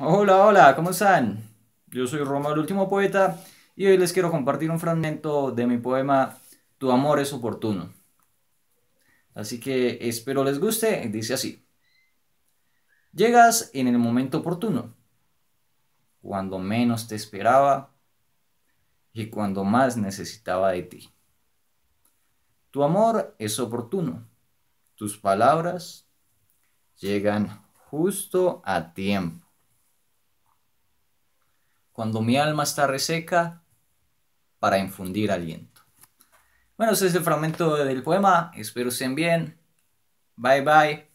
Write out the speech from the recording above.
Hola, hola, ¿cómo están? Yo soy Roma, el último poeta, y hoy les quiero compartir un fragmento de mi poema Tu amor es oportuno. Así que espero les guste, dice así. Llegas en el momento oportuno, cuando menos te esperaba y cuando más necesitaba de ti. Tu amor es oportuno, tus palabras llegan justo a tiempo cuando mi alma está reseca, para infundir aliento. Bueno, ese es el fragmento del poema, espero estén bien, bye bye.